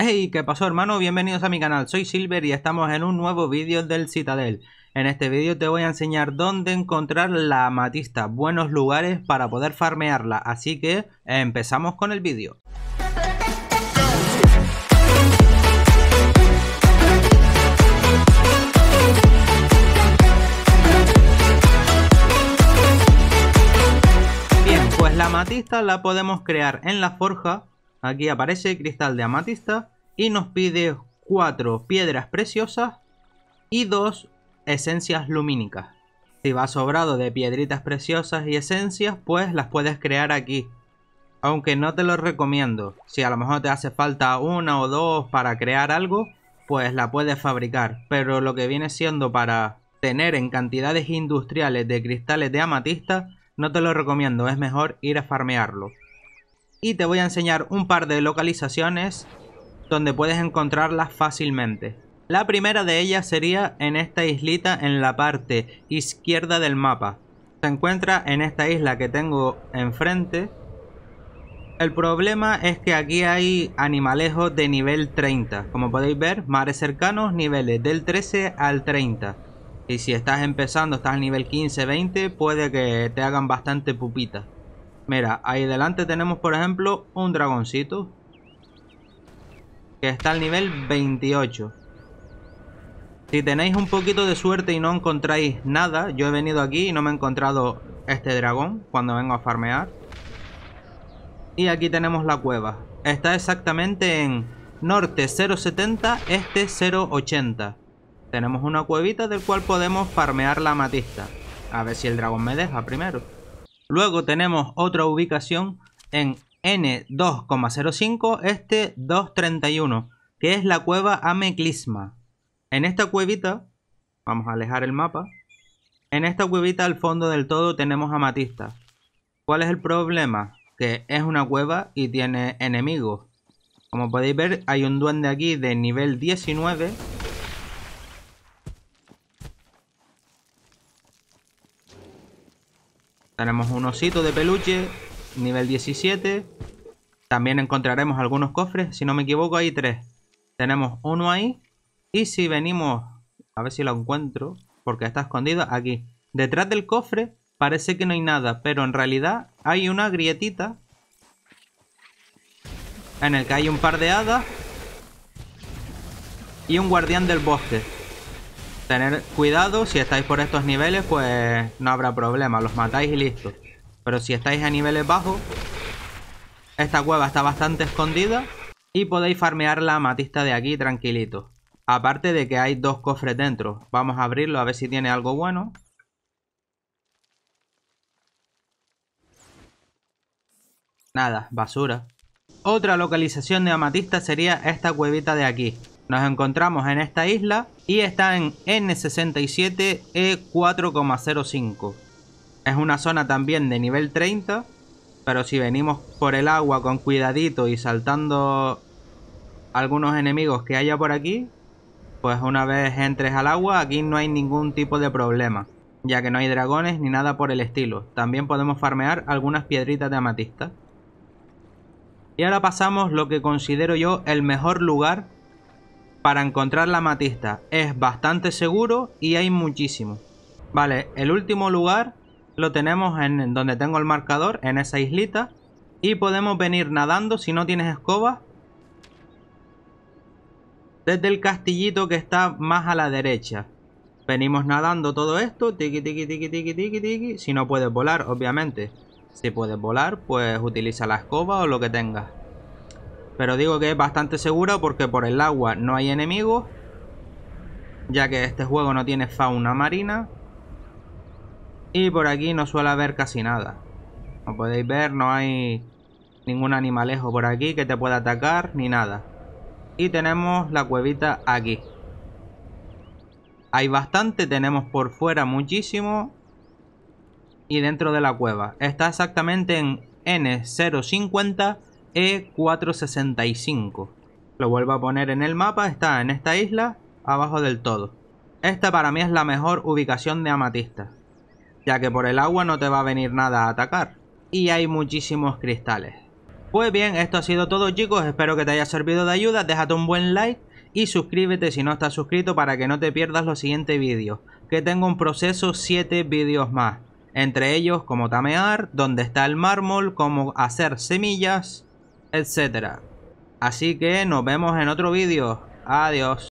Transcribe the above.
Hey, ¿qué pasó hermano? Bienvenidos a mi canal, soy Silver y estamos en un nuevo vídeo del Citadel. En este vídeo te voy a enseñar dónde encontrar la amatista, buenos lugares para poder farmearla, así que empezamos con el vídeo. Bien, pues la amatista la podemos crear en la forja Aquí aparece cristal de amatista y nos pide 4 piedras preciosas y 2 esencias lumínicas. Si vas sobrado de piedritas preciosas y esencias, pues las puedes crear aquí. Aunque no te lo recomiendo. Si a lo mejor te hace falta una o dos para crear algo, pues la puedes fabricar. Pero lo que viene siendo para tener en cantidades industriales de cristales de amatista, no te lo recomiendo. Es mejor ir a farmearlo y te voy a enseñar un par de localizaciones donde puedes encontrarlas fácilmente. La primera de ellas sería en esta islita en la parte izquierda del mapa. Se encuentra en esta isla que tengo enfrente. El problema es que aquí hay animalejos de nivel 30. Como podéis ver, mares cercanos, niveles del 13 al 30. Y si estás empezando, estás al nivel 15-20, puede que te hagan bastante pupita. Mira, ahí delante tenemos, por ejemplo, un dragoncito. Que está al nivel 28. Si tenéis un poquito de suerte y no encontráis nada, yo he venido aquí y no me he encontrado este dragón cuando vengo a farmear. Y aquí tenemos la cueva. Está exactamente en norte 070, este 080. Tenemos una cuevita del cual podemos farmear la matista. A ver si el dragón me deja primero. Luego tenemos otra ubicación en N2,05, este 231, que es la cueva Ameclisma. En esta cuevita, vamos a alejar el mapa, en esta cuevita al fondo del todo tenemos amatista. ¿Cuál es el problema? Que es una cueva y tiene enemigos. Como podéis ver, hay un duende aquí de nivel 19 Tenemos un osito de peluche, nivel 17. También encontraremos algunos cofres, si no me equivoco hay tres. Tenemos uno ahí. Y si venimos, a ver si lo encuentro, porque está escondido aquí. Detrás del cofre parece que no hay nada, pero en realidad hay una grietita. En el que hay un par de hadas. Y un guardián del bosque. Tener cuidado, si estáis por estos niveles, pues no habrá problema, los matáis y listo. Pero si estáis a niveles bajos, esta cueva está bastante escondida y podéis farmear la amatista de aquí tranquilito. Aparte de que hay dos cofres dentro. Vamos a abrirlo a ver si tiene algo bueno. Nada, basura. Otra localización de amatista sería esta cuevita de aquí. Nos encontramos en esta isla y está en N67E4,05. E es una zona también de nivel 30, pero si venimos por el agua con cuidadito y saltando algunos enemigos que haya por aquí, pues una vez entres al agua aquí no hay ningún tipo de problema, ya que no hay dragones ni nada por el estilo. También podemos farmear algunas piedritas de amatista. Y ahora pasamos lo que considero yo el mejor lugar para encontrar la matista es bastante seguro y hay muchísimo. Vale, el último lugar lo tenemos en donde tengo el marcador, en esa islita. Y podemos venir nadando si no tienes escoba. Desde el castillito que está más a la derecha. Venimos nadando todo esto. Tiki, tiki, tiki, tiki, tiki, tiki. Si no puedes volar, obviamente. Si puedes volar, pues utiliza la escoba o lo que tengas. Pero digo que es bastante segura porque por el agua no hay enemigos. Ya que este juego no tiene fauna marina. Y por aquí no suele haber casi nada. Como podéis ver, no hay ningún animalejo por aquí que te pueda atacar ni nada. Y tenemos la cuevita aquí. Hay bastante, tenemos por fuera muchísimo. Y dentro de la cueva. Está exactamente en N050 e465. Lo vuelvo a poner en el mapa, está en esta isla, abajo del todo. Esta para mí es la mejor ubicación de amatista, ya que por el agua no te va a venir nada a atacar. Y hay muchísimos cristales. Pues bien, esto ha sido todo chicos, espero que te haya servido de ayuda, déjate un buen like y suscríbete si no estás suscrito para que no te pierdas los siguientes vídeos, que tengo un proceso 7 vídeos más, entre ellos cómo tamear, dónde está el mármol, cómo hacer semillas etcétera. Así que nos vemos en otro vídeo. Adiós.